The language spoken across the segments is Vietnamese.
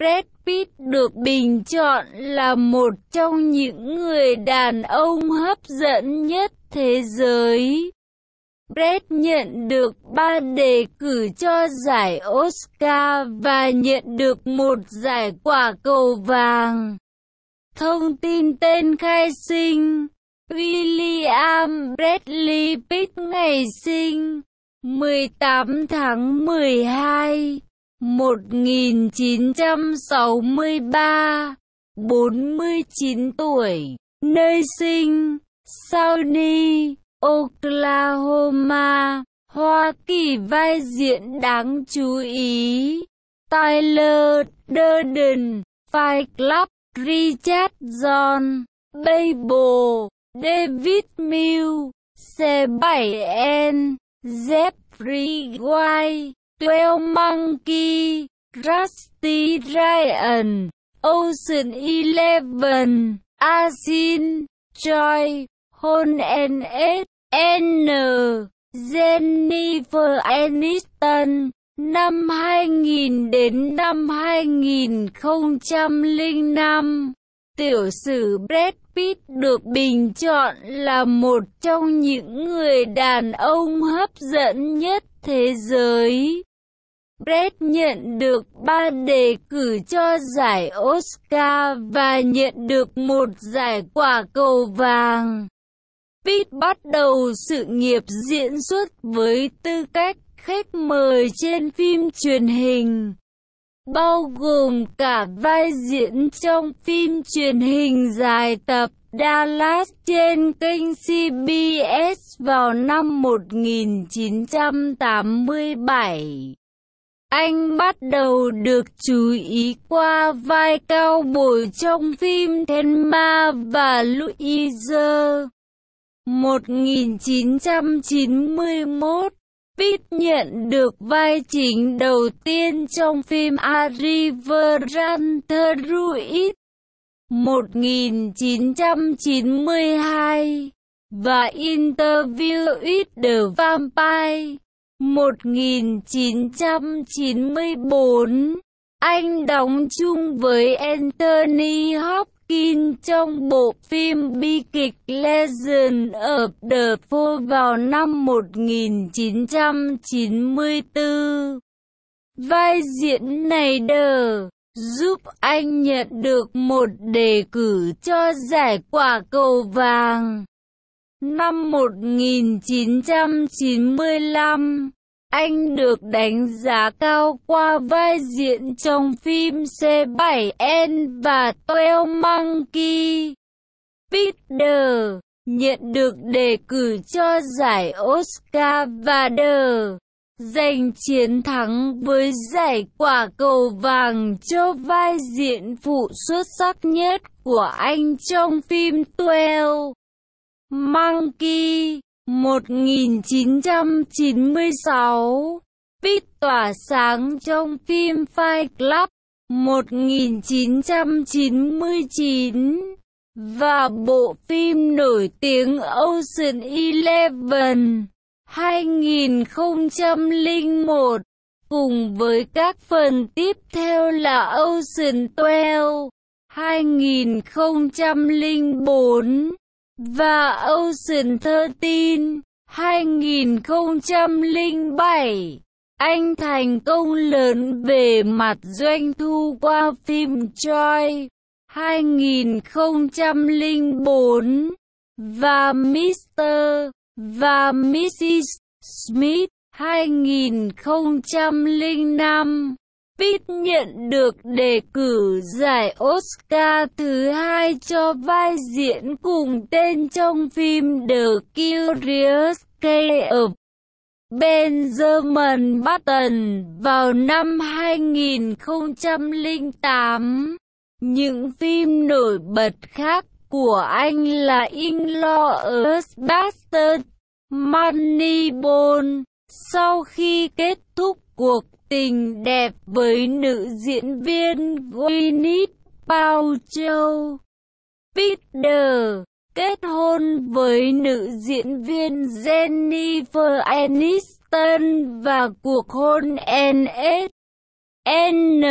Brad Pitt được bình chọn là một trong những người đàn ông hấp dẫn nhất thế giới. Brad nhận được 3 đề cử cho giải Oscar và nhận được một giải quả cầu vàng. Thông tin tên khai sinh William Bradley Pitt ngày sinh 18 tháng 12 1963, 49 tuổi, nơi sinh, Saudi, Oklahoma, Hoa Kỳ vai diễn đáng chú ý, Tyler Durden, Fight Club, Richard John, Babel, David Mill, C7N, Jeffrey White. Twelve Monkey, Rusty Ryan, Ocean Eleven, Asin, Joy, Hon and S, N, Jennifer Aniston, năm 2000 đến năm 2005. Tiểu sử Brad Pitt được bình chọn là một trong những người đàn ông hấp dẫn nhất thế giới. Brad nhận được 3 đề cử cho giải Oscar và nhận được một giải quả cầu vàng. Pitt bắt đầu sự nghiệp diễn xuất với tư cách khách mời trên phim truyền hình, bao gồm cả vai diễn trong phim truyền hình dài tập Dallas trên kênh CBS vào năm 1987. Anh bắt đầu được chú ý qua vai cao bồi trong phim Ma và Louise. 1991 Pitt nhận được vai chính đầu tiên trong phim A River Run 1992 và Interview with the Vampire 1994, anh đóng chung với Anthony Hopkins trong bộ phim bi kịch Legend of the Fall vào năm 1994. Vai diễn này đờ giúp anh nhận được một đề cử cho giải quả cầu vàng. Năm 1995, anh được đánh giá cao qua vai diễn trong phim C7N và Toel Monkey. Peter nhận được đề cử cho giải Oscar và The giành chiến thắng với giải quả cầu vàng cho vai diễn phụ xuất sắc nhất của anh trong phim Twelve. Monkey 1996 Pit tỏa sáng trong phim Fight Club 1999 và bộ phim nổi tiếng Ocean Eleven 2001 cùng với các phần tiếp theo là Ocean 12 2004 và Ocean 13 2007. Anh thành công lớn về mặt doanh thu qua phim Joy 2004 và Mr. và Mrs. Smith 2005. Pitt nhận được đề cử giải Oscar thứ hai cho vai diễn cùng tên trong phim The Curious Case of Benjamin Button vào năm 2008. Những phim nổi bật khác của anh là Inglourious Basterds, Moneyball. Sau khi kết thúc cuộc tình đẹp với nữ diễn viên Gwyneth Paltrow. Peter kết hôn với nữ diễn viên Jennifer Aniston và cuộc hôn NSN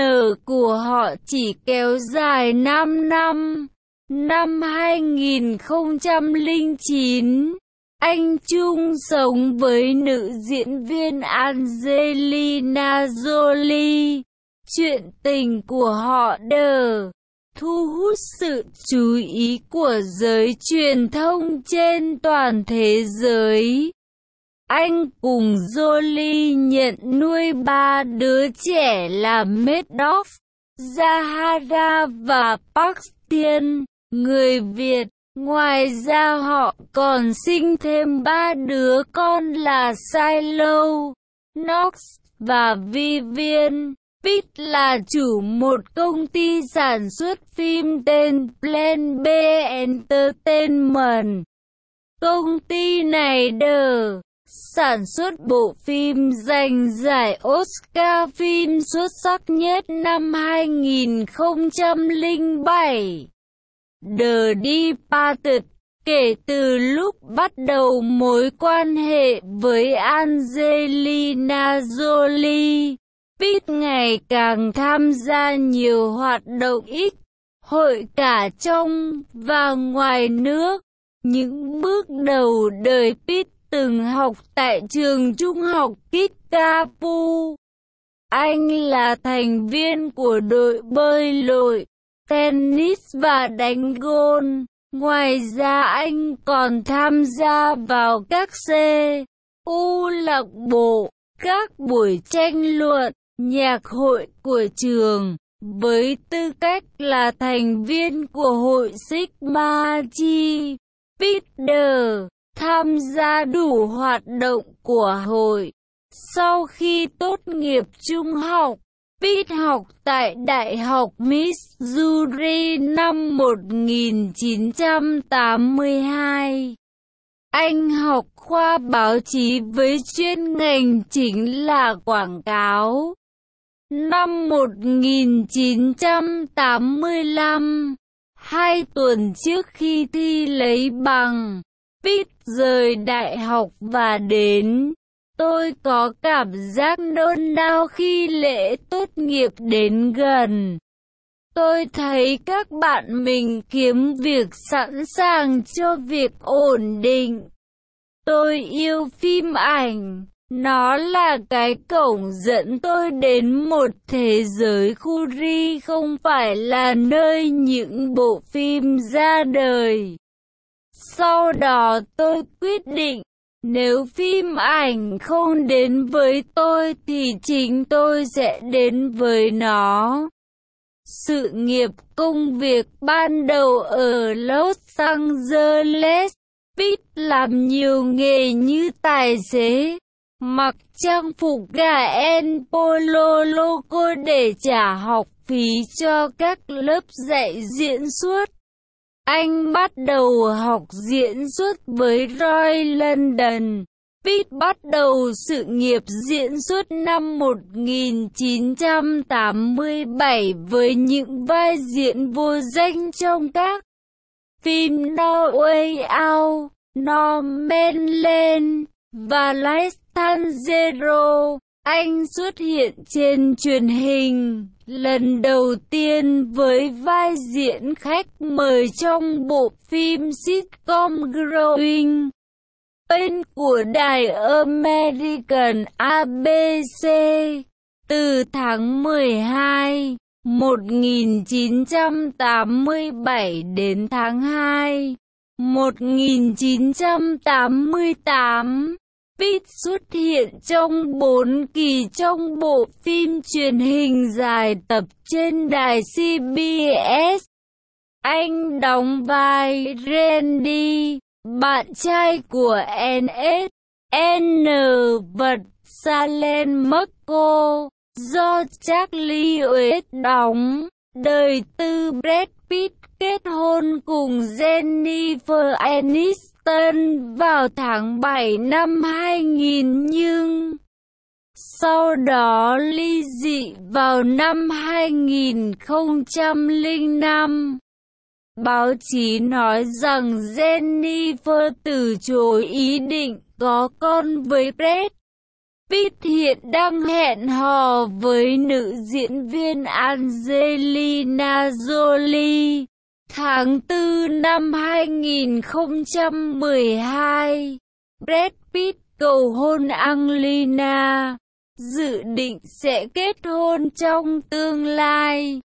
của họ chỉ kéo dài 5 năm, năm 2009. Anh chung sống với nữ diễn viên Angelina Jolie. Chuyện tình của họ đờ thu hút sự chú ý của giới truyền thông trên toàn thế giới. Anh cùng Jolie nhận nuôi ba đứa trẻ là Madoff, Zahara và Park Tiên, người Việt. Ngoài ra họ còn sinh thêm ba đứa con là Silo, Nox và Vivian. Pitt là chủ một công ty sản xuất phim tên Plan B Entertainment. Công ty này đờ sản xuất bộ phim giành giải Oscar phim xuất sắc nhất năm 2007 đi pa Departed kể từ lúc bắt đầu mối quan hệ với Angelina Jolie. Pitt ngày càng tham gia nhiều hoạt động ích hội cả trong và ngoài nước. Những bước đầu đời Pitt từng học tại trường trung học Kickapoo. Anh là thành viên của đội bơi lội tennis và đánh gôn. Ngoài ra anh còn tham gia vào các C, U lạc bộ, các buổi tranh luận, nhạc hội của trường, với tư cách là thành viên của hội Sigma Chi. Peter tham gia đủ hoạt động của hội. Sau khi tốt nghiệp trung học, Pitt học tại Đại học Missouri năm 1982. Anh học khoa báo chí với chuyên ngành chính là quảng cáo. Năm 1985, hai tuần trước khi thi lấy bằng, Pitt rời đại học và đến Tôi có cảm giác nôn nao khi lễ tốt nghiệp đến gần. Tôi thấy các bạn mình kiếm việc sẵn sàng cho việc ổn định. Tôi yêu phim ảnh. Nó là cái cổng dẫn tôi đến một thế giới khu ri không phải là nơi những bộ phim ra đời. Sau đó tôi quyết định nếu phim ảnh không đến với tôi thì chính tôi sẽ đến với nó. Sự nghiệp công việc ban đầu ở Los Angeles, Pitt làm nhiều nghề như tài xế, mặc trang phục gà en polo loco để trả học phí cho các lớp dạy diễn xuất anh bắt đầu học diễn xuất với Roy London. Pitt bắt đầu sự nghiệp diễn xuất năm 1987 với những vai diễn vô danh trong các phim No Way Out, No Man Land và Life Tanzero. Anh xuất hiện trên truyền hình lần đầu tiên với vai diễn khách mời trong bộ phim sitcom Growing Pain của đài American ABC từ tháng 12 1987 đến tháng 2 1988 Pitt xuất hiện trong 4 kỳ trong bộ phim truyền hình dài tập trên đài CBS. Anh đóng vai Randy, bạn trai của NS. N. Vật Salen Marco do Charlie Uết đóng, đời tư Brad Pitt kết hôn cùng Jennifer Aniston tên vào tháng 7 năm 2000 nhưng sau đó ly dị vào năm 2005. Báo chí nói rằng Jennifer từ chối ý định có con với Brad Pitt hiện đang hẹn hò với nữ diễn viên Angelina Jolie. Tháng 4 năm 2012, Brad Pitt cầu hôn Angelina, dự định sẽ kết hôn trong tương lai.